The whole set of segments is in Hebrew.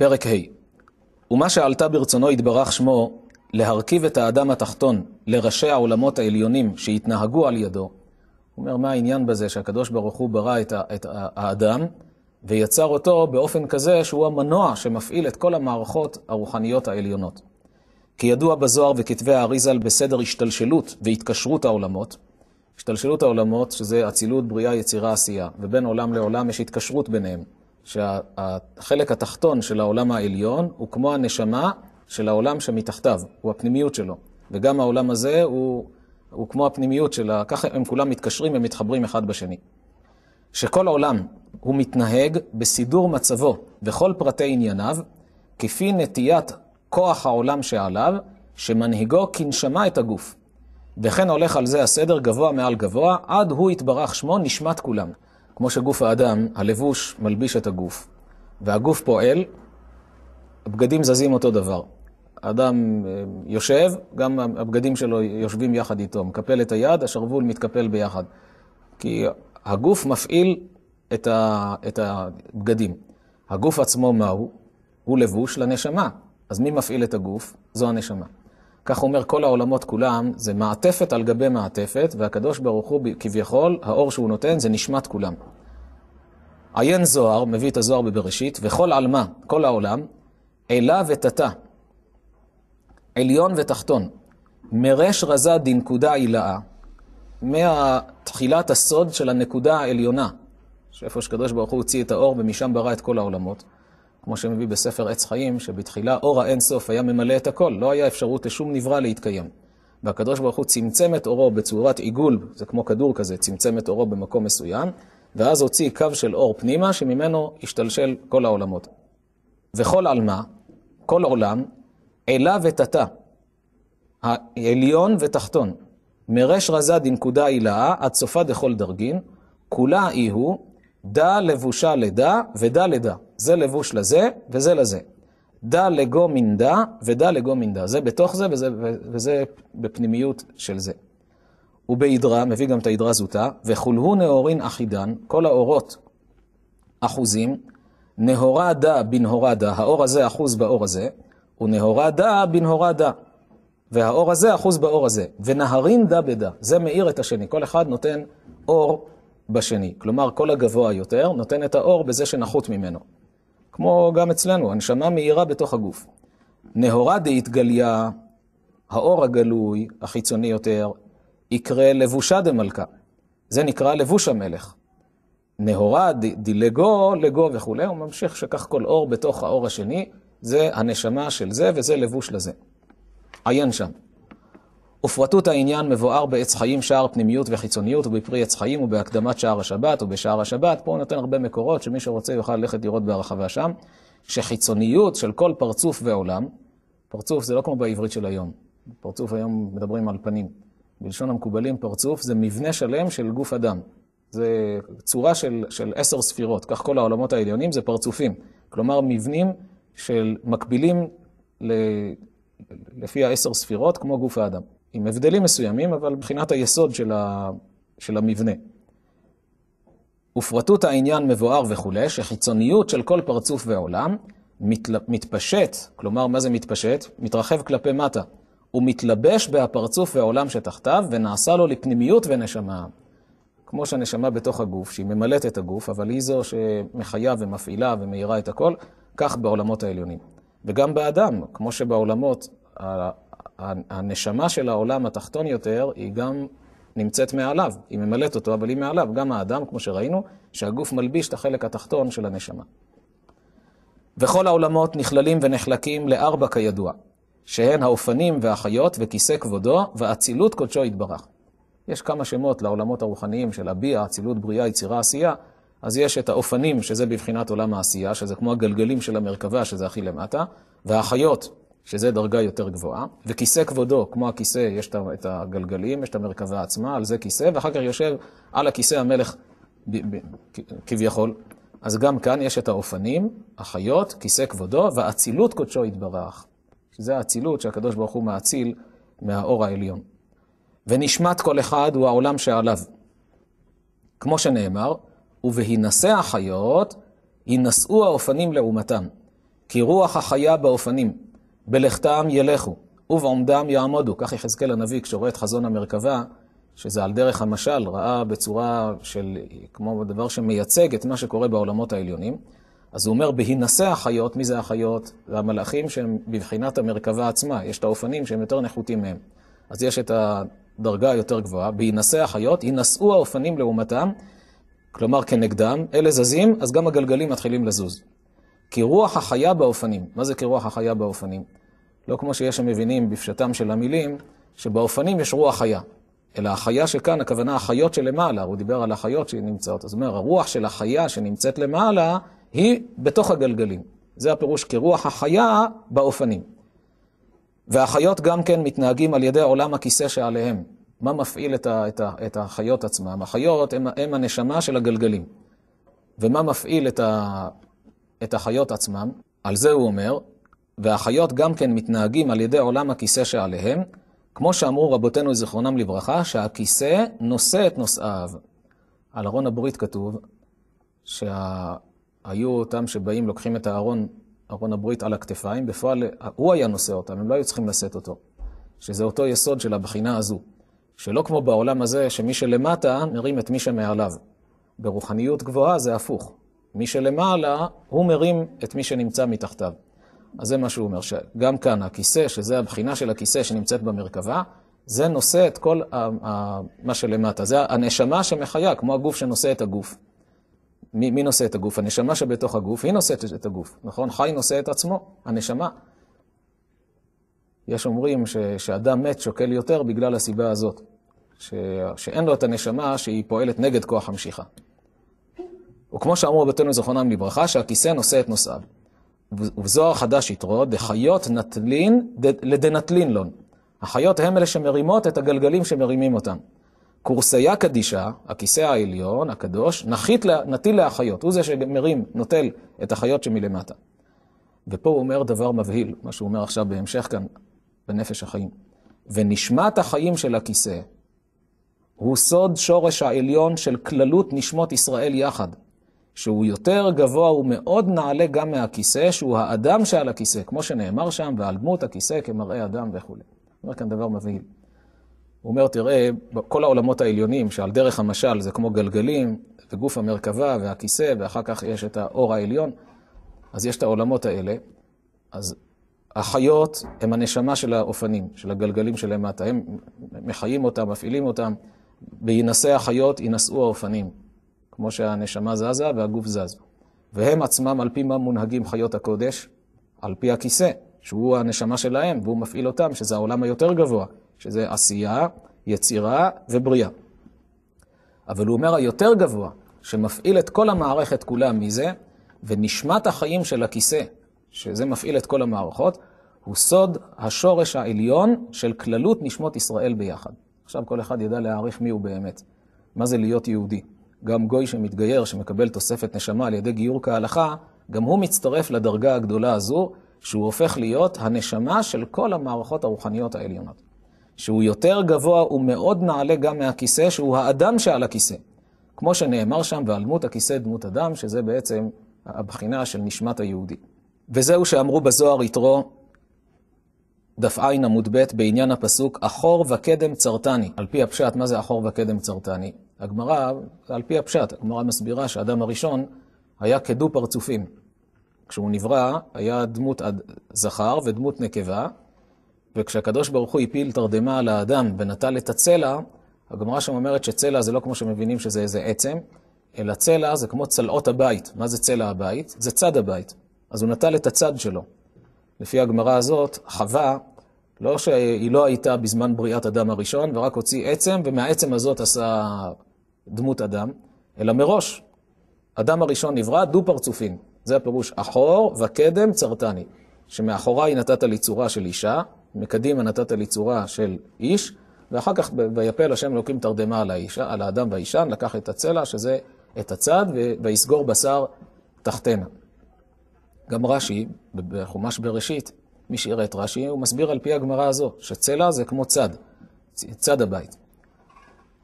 פרק ה' ומה שעלתה ברצונו יתברך שמו, להרכיב את האדם התחתון לראשי העולמות העליונים שהתנהגו על ידו, הוא אומר, מה העניין בזה שהקדוש ברוך הוא ברא את, את האדם ויצר אותו באופן כזה שהוא המנוע שמפעיל את כל המערכות הרוחניות העליונות. כידוע בזוהר וכתבי האריזל בסדר השתלשלות והתקשרות העולמות, השתלשלות העולמות, שזה אצילות, בריאה, יצירה, עשייה, ובין עולם לעולם יש התקשרות ביניהם. שהחלק התחתון של העולם העליון הוא כמו הנשמה של העולם שמתחתיו, הוא הפנימיות שלו. וגם העולם הזה הוא, הוא כמו הפנימיות ה... ככה הם כולם מתקשרים ומתחברים אחד בשני. שכל העולם הוא מתנהג בסידור מצבו וכל פרטי ענייניו, כפי נטיית כוח העולם שעליו, שמנהיגו כנשמה את הגוף. וכן הולך על זה הסדר גבוה מעל גבוה, עד הוא יתברך שמו נשמת כולם. כמו שגוף האדם, הלבוש מלביש את הגוף, והגוף פועל, הבגדים זזים אותו דבר. האדם אה, יושב, גם הבגדים שלו יושבים יחד איתו. מקפל את היד, השרוול מתקפל ביחד. כי הגוף מפעיל את, ה, את הבגדים. הגוף עצמו מהו? הוא לבוש לנשמה. אז מי מפעיל את הגוף? זו הנשמה. כך אומר כל העולמות כולם, זה מעטפת על גבי מעטפת, והקדוש ברוך הוא כביכול, האור שהוא נותן זה נשמת כולם. עיין זוהר, מביא את הזוהר בבראשית, וכל עלמה, כל העולם, אלה ותתה, עליון ותחתון, מרש רזה דנקודה עילאה, מתחילת הסוד של הנקודה העליונה, שאיפה שקדוש ברוך הוא הוציא את האור ומשם ברא את כל העולמות. כמו שמביא בספר עץ חיים, שבתחילה אור האינסוף היה ממלא את הכל, לא היה אפשרות לשום נברא להתקיים. והקדוש ברוך הוא צמצם את אורו בצורת עיגול, זה כמו כדור כזה, צמצם את אורו במקום מסוים, ואז הוציא קו של אור פנימה, שממנו השתלשל כל העולמות. וכל עלמה, כל עולם, אלה ותתה, העליון ותחתון, מרש רזה דנקודה הילאה, עד סופה דכל דרגין, כולה היא הוא, דה לבושה לדה ודה לדה. זה לבוש לזה וזה לזה. דה לגו מן דה, ודה לגו מן דה. זה בתוך זה וזה, וזה בפנימיות של זה. ובעדרה, מביא גם את העדרה זוטה, וחולהו נאורין אחידן, כל האורות אחוזים, נהורה דה בנהורה דה, האור הזה אחוז באור הזה, ונהורה דה בנהורה דה. והאור הזה אחוז באור הזה, ונהרין דה בדה, זה מאיר את השני, כל אחד נותן אור בשני. כלומר, כל הגבוה יותר נותן את האור בזה שנחות ממנו. כמו גם אצלנו, הנשמה מאירה בתוך הגוף. נהורה דהתגליה, האור הגלוי, החיצוני יותר, יקרא לבושה דמלכה. זה נקרא לבוש המלך. נהורה דילגו, לגו וכולי, הוא ממשיך שכך כל אור בתוך האור השני, זה הנשמה של זה וזה לבוש לזה. עיין שם. ופרטות העניין מבואר בעץ חיים, שער פנימיות וחיצוניות, ובפרי עץ חיים, ובהקדמת שער השבת, ובשער השבת. פה הוא נותן הרבה מקורות שמי שרוצה יוכל ללכת לראות בהרחבה שם, שחיצוניות של כל פרצוף ועולם, פרצוף זה לא כמו בעברית של היום, פרצוף היום מדברים על פנים. בלשון המקובלים פרצוף זה מבנה שלם של גוף אדם. זה צורה של, של עשר ספירות, כך כל העולמות העליונים זה פרצופים. כלומר, מבנים של מקבילים ל... לפי העשר ספירות, כמו גוף האדם. עם הבדלים מסוימים, אבל מבחינת היסוד של, ה... של המבנה. ופרטות העניין מבואר וכולי, שחיצוניות של כל פרצוף ועולם מתל... מתפשט, כלומר, מה זה מתפשט? מתרחב כלפי מטה. הוא מתלבש בהפרצוף ועולם שתחתיו, ונעשה לו לפנימיות ונשמה. כמו שהנשמה בתוך הגוף, שהיא ממלאת את הגוף, אבל היא זו שמחיה ומפעילה ומאירה את הכל, כך בעולמות העליונים. וגם באדם, כמו שבעולמות הנשמה של העולם התחתון יותר, היא גם נמצאת מעליו, היא ממלאת אותו, אבל היא מעליו. גם האדם, כמו שראינו, שהגוף מלביש את החלק התחתון של הנשמה. וכל העולמות נכללים ונחלקים לארבע כידוע, שהן האופנים והחיות וכיסא כבודו ואצילות קודשו יתברך. יש כמה שמות לעולמות הרוחניים של הביע, אצילות בריאה, יצירה, עשייה. אז יש את האופנים, שזה בבחינת עולם העשייה, שזה כמו הגלגלים של המרכבה, שזה הכי למטה, והחיות, שזה דרגה יותר גבוהה, וכיסא כבודו, כמו הכיסא, יש את הגלגלים, יש את המרכבה עצמה, על זה כיסא, ואחר כך יושב על הכיסא המלך ב- ב- כביכול. אז גם כאן יש את האופנים, החיות, כיסא כבודו, ואצילות קודשו יתברך, שזה האצילות שהקדוש ברוך הוא מאציל מהאור העליון. ונשמת כל אחד הוא העולם שעליו. כמו שנאמר, ובהינשא החיות, יינשאו האופנים לעומתם, כי רוח החיה באופנים. בלכתם ילכו, ובעומדם יעמודו. כך יחזקאל הנביא, כשהוא רואה את חזון המרכבה, שזה על דרך המשל, ראה בצורה של, כמו דבר שמייצג את מה שקורה בעולמות העליונים. אז הוא אומר, בהינשא החיות, מי זה החיות? זה המלאכים שהם בבחינת המרכבה עצמה, יש את האופנים שהם יותר נחותים מהם. אז יש את הדרגה היותר גבוהה, בהינשא החיות, יינשאו האופנים לעומתם, כלומר כנגדם, אלה זזים, אז גם הגלגלים מתחילים לזוז. כרוח החיה באופנים. מה זה כרוח החיה באופנים? לא כמו שיש המבינים בפשטם של המילים, שבאופנים יש רוח חיה. אלא החיה שכאן, הכוונה החיות שלמעלה, הוא דיבר על החיות שנמצאות. אז הוא אומר, הרוח של החיה שנמצאת למעלה, היא בתוך הגלגלים. זה הפירוש כרוח החיה באופנים. והחיות גם כן מתנהגים על ידי עולם הכיסא שעליהם. מה מפעיל את, ה, את, ה, את החיות עצמם? החיות הן הנשמה של הגלגלים. ומה מפעיל את, ה, את החיות עצמם, על זה הוא אומר, והחיות גם כן מתנהגים על ידי עולם הכיסא שעליהם, כמו שאמרו רבותינו זיכרונם לברכה, שהכיסא נושא את נושאיו. על ארון הברית כתוב שהיו שה... אותם שבאים, לוקחים את הארון, ארון הברית על הכתפיים, בפועל הוא היה נושא אותם, הם לא היו צריכים לשאת אותו. שזה אותו יסוד של הבחינה הזו. שלא כמו בעולם הזה, שמי שלמטה מרים את מי שמעליו. ברוחניות גבוהה זה הפוך. מי שלמעלה, הוא מרים את מי שנמצא מתחתיו. אז זה מה שהוא אומר, שגם כאן הכיסא, שזה הבחינה של הכיסא שנמצאת במרכבה, זה נושא את כל ה- ה- מה שלמטה. זה הנשמה שמחיה, כמו הגוף שנושא את הגוף. מי, מי נושא את הגוף? הנשמה שבתוך הגוף, היא נושאת את הגוף, נכון? חי נושא את עצמו, הנשמה. יש אומרים ש, שאדם מת שוקל יותר בגלל הסיבה הזאת, ש, שאין לו את הנשמה שהיא פועלת נגד כוח המשיכה. וכמו שאמרו רבותינו זכרונם לברכה, שהכיסא נושא את נושאיו. ובזוהר חדש יתרו, דחיות נטלין, לדנטלין לון. החיות הם אלה שמרימות את הגלגלים שמרימים אותן. קורסיה קדישה, הכיסא העליון, הקדוש, נחית, נטיל להחיות. הוא זה שמרים, נוטל את החיות שמלמטה. ופה הוא אומר דבר מבהיל, מה שהוא אומר עכשיו בהמשך כאן, בנפש החיים. ונשמת החיים של הכיסא הוא סוד שורש העליון של כללות נשמות ישראל יחד. שהוא יותר גבוה, הוא מאוד נעלה גם מהכיסא, שהוא האדם שעל הכיסא, כמו שנאמר שם, ועל דמות הכיסא כמראה אדם וכולי. אומר כאן דבר מבהיל. הוא אומר, תראה, כל העולמות העליונים, שעל דרך המשל זה כמו גלגלים, וגוף המרכבה והכיסא, ואחר כך יש את האור העליון, אז יש את העולמות האלה. אז החיות הם הנשמה של האופנים, של הגלגלים שלמטה. הם מחיים אותם, מפעילים אותם. בהינשא החיות, יינשאו האופנים. כמו שהנשמה זזה והגוף זז. והם עצמם, על פי מה מונהגים חיות הקודש? על פי הכיסא, שהוא הנשמה שלהם, והוא מפעיל אותם, שזה העולם היותר גבוה, שזה עשייה, יצירה ובריאה. אבל הוא אומר היותר גבוה, שמפעיל את כל המערכת כולה מזה, ונשמת החיים של הכיסא, שזה מפעיל את כל המערכות, הוא סוד השורש העליון של כללות נשמות ישראל ביחד. עכשיו כל אחד ידע להעריך מי הוא באמת. מה זה להיות יהודי? גם גוי שמתגייר, שמקבל תוספת נשמה על ידי גיור כהלכה, גם הוא מצטרף לדרגה הגדולה הזו, שהוא הופך להיות הנשמה של כל המערכות הרוחניות העליונות. שהוא יותר גבוה ומאוד נעלה גם מהכיסא, שהוא האדם שעל הכיסא. כמו שנאמר שם, והלמות הכיסא דמות אדם, שזה בעצם הבחינה של נשמת היהודי. וזהו שאמרו בזוהר יתרו, דף ע עמוד ב, בעניין הפסוק, אחור וקדם צרתני. על פי הפשט, מה זה אחור וקדם צרתני? הגמרא, על פי הפשט, הגמרא מסבירה שהאדם הראשון היה כדו פרצופים. כשהוא נברא, היה דמות זכר ודמות נקבה, וכשהקדוש ברוך הוא הפיל תרדמה על האדם ונטל את הצלע, הגמרא שם אומרת שצלע זה לא כמו שמבינים שזה איזה עצם, אלא צלע זה כמו צלעות הבית. מה זה צלע הבית? זה צד הבית. אז הוא נטל את הצד שלו. לפי הגמרא הזאת, חווה, לא שהיא לא הייתה בזמן בריאת אדם הראשון, ורק הוציא עצם, ומהעצם הזאת עשה דמות אדם, אלא מראש. אדם הראשון נברא דו פרצופים. זה הפירוש אחור וקדם צרטני. שמאחוריי נתת לי צורה של אישה, מקדימה נתת לי צורה של איש, ואחר כך ויפל השם אלוקים תרדמה על, האישה, על האדם והאישן, לקח את הצלע, שזה את הצד, ויסגור בשר תחתנה. גם רש"י, בחומש בראשית, מי שיראה את רש"י, הוא מסביר על פי הגמרא הזו, שצלע זה כמו צד, צד הבית.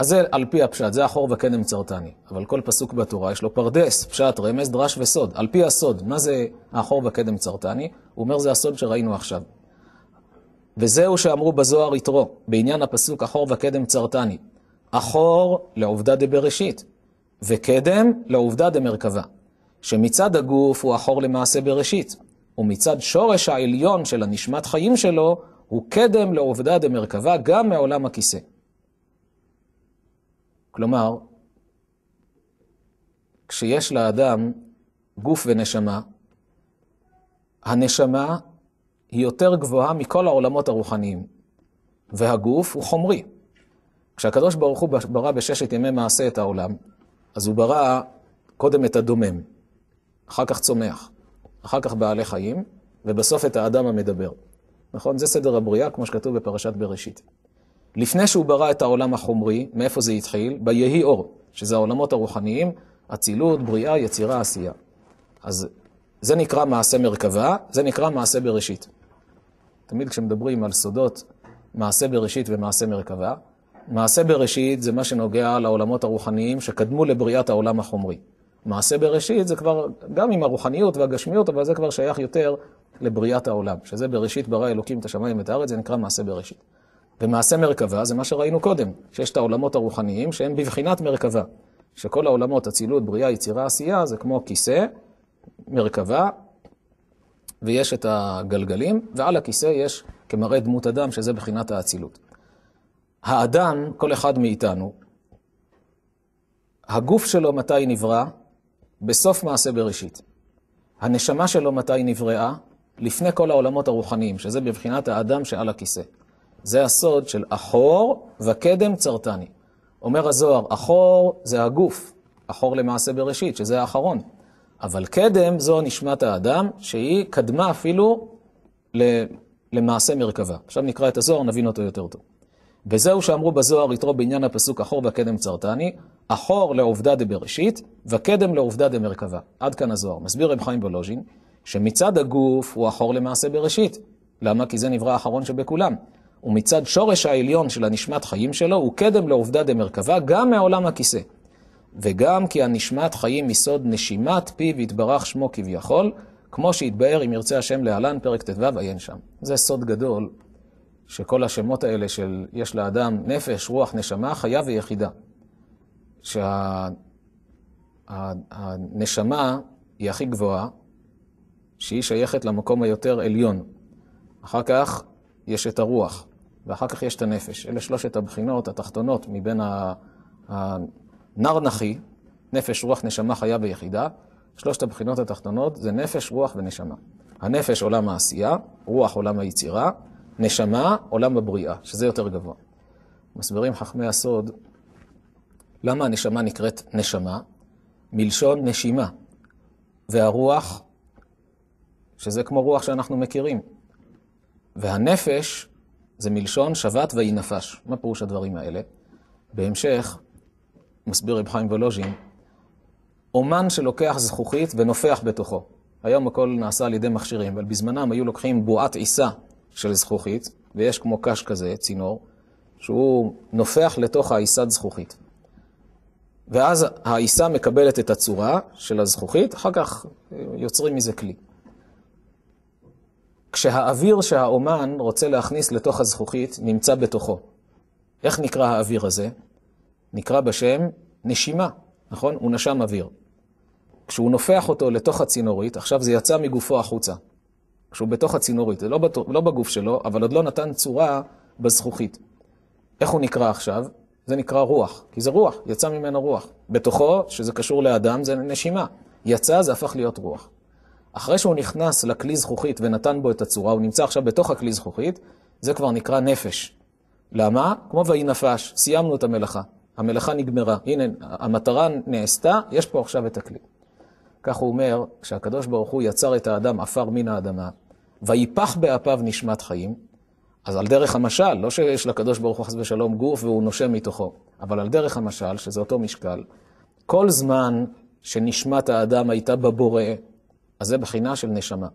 אז זה על פי הפשט, זה החור וקדם צרטני. אבל כל פסוק בתורה יש לו פרדס, פשט, רמז, דרש וסוד. על פי הסוד, מה זה החור וקדם צרטני? הוא אומר, זה הסוד שראינו עכשיו. וזהו שאמרו בזוהר יתרו, בעניין הפסוק החור וקדם צרטני. החור לעובדה דבראשית, וקדם לעובדה דמרכבה. שמצד הגוף הוא החור למעשה בראשית, ומצד שורש העליון של הנשמת חיים שלו, הוא קדם לעובדה דמרכבה גם מעולם הכיסא. כלומר, כשיש לאדם גוף ונשמה, הנשמה היא יותר גבוהה מכל העולמות הרוחניים, והגוף הוא חומרי. כשהקדוש ברוך הוא ברא בששת ימי מעשה את העולם, אז הוא ברא קודם את הדומם, אחר כך צומח, אחר כך בעלי חיים, ובסוף את האדם המדבר. נכון? זה סדר הבריאה, כמו שכתוב בפרשת בראשית. לפני שהוא ברא את העולם החומרי, מאיפה זה התחיל? ביהי אור, שזה העולמות הרוחניים, אצילות, בריאה, יצירה, עשייה. אז זה נקרא מעשה מרכבה, זה נקרא מעשה בראשית. תמיד כשמדברים על סודות מעשה בראשית ומעשה מרכבה, מעשה בראשית זה מה שנוגע לעולמות הרוחניים שקדמו לבריאת העולם החומרי. מעשה בראשית זה כבר, גם עם הרוחניות והגשמיות, אבל זה כבר שייך יותר לבריאת העולם. שזה בראשית ברא אלוקים את השמיים ואת הארץ, זה נקרא מעשה בראשית. ומעשה מרכבה זה מה שראינו קודם, שיש את העולמות הרוחניים שהם בבחינת מרכבה. שכל העולמות, אצילות, בריאה, יצירה, עשייה, זה כמו כיסא, מרכבה, ויש את הגלגלים, ועל הכיסא יש כמראה דמות אדם, שזה בחינת האצילות. האדם, כל אחד מאיתנו, הגוף שלו מתי נברא? בסוף מעשה בראשית. הנשמה שלו מתי נבראה? לפני כל העולמות הרוחניים, שזה בבחינת האדם שעל הכיסא. זה הסוד של אחור וקדם צרטני. אומר הזוהר, אחור זה הגוף, אחור למעשה בראשית, שזה האחרון. אבל קדם זו נשמת האדם, שהיא קדמה אפילו למעשה מרכבה. עכשיו נקרא את הזוהר, נבין אותו יותר טוב. וזהו שאמרו בזוהר יתרו בעניין הפסוק אחור וקדם צרטני, אחור לעובדה דבראשית, וקדם לעובדה דמרכבה. עד כאן הזוהר. מסביר רב חיים בולוז'ין, שמצד הגוף הוא אחור למעשה בראשית. למה? כי זה נברא האחרון שבכולם. ומצד שורש העליון של הנשמת חיים שלו, הוא קדם לעובדה דמרכבה גם מעולם הכיסא. וגם כי הנשמת חיים מסוד נשימת פיו יתברך שמו כביכול, כמו שהתבאר אם ירצה השם להלן, פרק ט"ו, עיין שם. זה סוד גדול, שכל השמות האלה של יש לאדם נפש, רוח, נשמה, חיה ויחידה. שהנשמה שה, היא הכי גבוהה, שהיא שייכת למקום היותר עליון. אחר כך יש את הרוח, ואחר כך יש את הנפש. אלה שלושת הבחינות התחתונות מבין הנרנחי, נפש, רוח, נשמה, חיה ויחידה. שלושת הבחינות התחתונות זה נפש, רוח ונשמה. הנפש עולם העשייה, רוח עולם היצירה, נשמה עולם הבריאה, שזה יותר גבוה. מסבירים חכמי הסוד למה הנשמה נקראת נשמה, מלשון נשימה, והרוח, שזה כמו רוח שאנחנו מכירים, והנפש זה מלשון שבת ויהי נפש. מה פירוש הדברים האלה? בהמשך, מסביר רב חיים וולוז'ין, אומן שלוקח זכוכית ונופח בתוכו. היום הכל נעשה על ידי מכשירים, אבל בזמנם היו לוקחים בועת עיסה של זכוכית, ויש כמו קש כזה, צינור, שהוא נופח לתוך העיסת זכוכית. ואז העיסה מקבלת את הצורה של הזכוכית, אחר כך אה, יוצרים מזה כלי. כשהאוויר שהאומן רוצה להכניס לתוך הזכוכית נמצא בתוכו. איך נקרא האוויר הזה? נקרא בשם נשימה, נכון? הוא נשם אוויר. כשהוא נופח אותו לתוך הצינורית, עכשיו זה יצא מגופו החוצה. כשהוא בתוך הצינורית, זה לא, בת... לא בגוף שלו, אבל עוד לא נתן צורה בזכוכית. איך הוא נקרא עכשיו? זה נקרא רוח, כי זה רוח, יצא ממנו רוח. בתוכו, שזה קשור לאדם, זה נשימה. יצא, זה הפך להיות רוח. אחרי שהוא נכנס לכלי זכוכית ונתן בו את הצורה, הוא נמצא עכשיו בתוך הכלי זכוכית, זה כבר נקרא נפש. למה? כמו ויהי נפש, סיימנו את המלאכה. המלאכה נגמרה. הנה, המטרה נעשתה, יש פה עכשיו את הכלי. כך הוא אומר, כשהקדוש ברוך הוא יצר את האדם עפר מן האדמה, ויפח באפיו נשמת חיים, אז על דרך המשל, לא שיש לקדוש ברוך הוא חס ושלום גוף והוא נושם מתוכו, אבל על דרך המשל, שזה אותו משקל, כל זמן שנשמת האדם הייתה בבורא, אז זה בחינה של נשמה.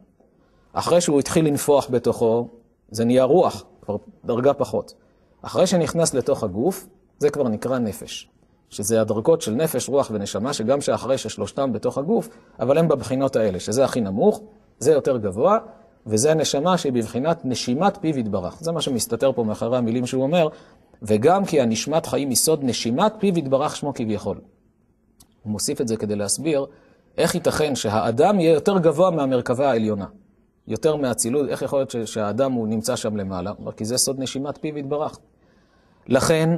אחרי שהוא התחיל לנפוח בתוכו, זה נהיה רוח, כבר דרגה פחות. אחרי שנכנס לתוך הגוף, זה כבר נקרא נפש. שזה הדרגות של נפש, רוח ונשמה, שגם שאחרי ששלושתם בתוך הגוף, אבל הם בבחינות האלה, שזה הכי נמוך, זה יותר גבוה, וזה הנשמה שהיא בבחינת נשימת פיו יתברך. זה מה שמסתתר פה מאחורי המילים שהוא אומר, וגם כי הנשמת חיים מסוד נשימת פיו יתברך שמו כביכול. הוא מוסיף את זה כדי להסביר איך ייתכן שהאדם יהיה יותר גבוה מהמרכבה העליונה? יותר מהאצילות, איך יכול להיות ש- שהאדם הוא נמצא שם למעלה? הוא אומר, כי זה סוד נשימת פיו יתברך. לכן,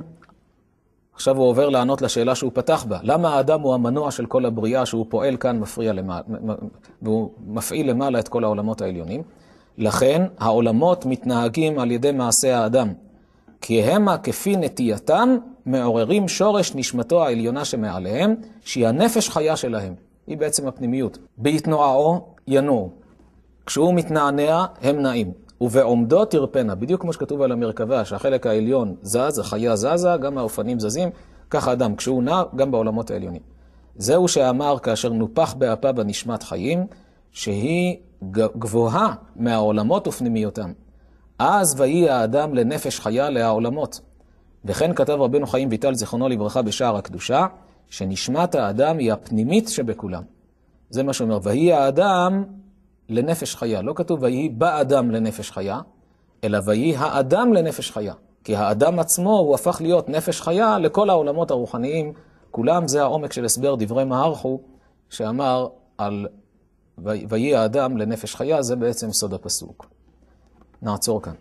עכשיו הוא עובר לענות לשאלה שהוא פתח בה. למה האדם הוא המנוע של כל הבריאה שהוא פועל כאן, מפריע למעלה, והוא מפעיל למעלה את כל העולמות העליונים? לכן העולמות מתנהגים על ידי מעשה האדם, כי המה כפי נטייתם מעוררים שורש נשמתו העליונה שמעליהם, שהיא הנפש חיה שלהם. היא בעצם הפנימיות. בהתנועעו ינועו. כשהוא מתנענע, הם נעים. ובעומדו תרפנה, בדיוק כמו שכתוב על המרכבה, שהחלק העליון זז, החיה זזה, גם האופנים זזים, כך האדם, כשהוא נע, גם בעולמות העליונים. זהו שאמר כאשר נופח באפה בנשמת חיים, שהיא גבוהה מהעולמות ופנימיותם. אז ויהי האדם לנפש חיה להעולמות. וכן כתב רבנו חיים ויטל, זיכרונו לברכה, בשער הקדושה, שנשמת האדם היא הפנימית שבכולם. זה מה שאומר, ויהי האדם לנפש חיה. לא כתוב ויהי באדם לנפש חיה, אלא ויהי האדם לנפש חיה. כי האדם עצמו, הוא הפך להיות נפש חיה לכל העולמות הרוחניים. כולם זה העומק של הסבר דברי מהרחו, שאמר על ויהי האדם לנפש חיה, זה בעצם סוד הפסוק. נעצור כאן.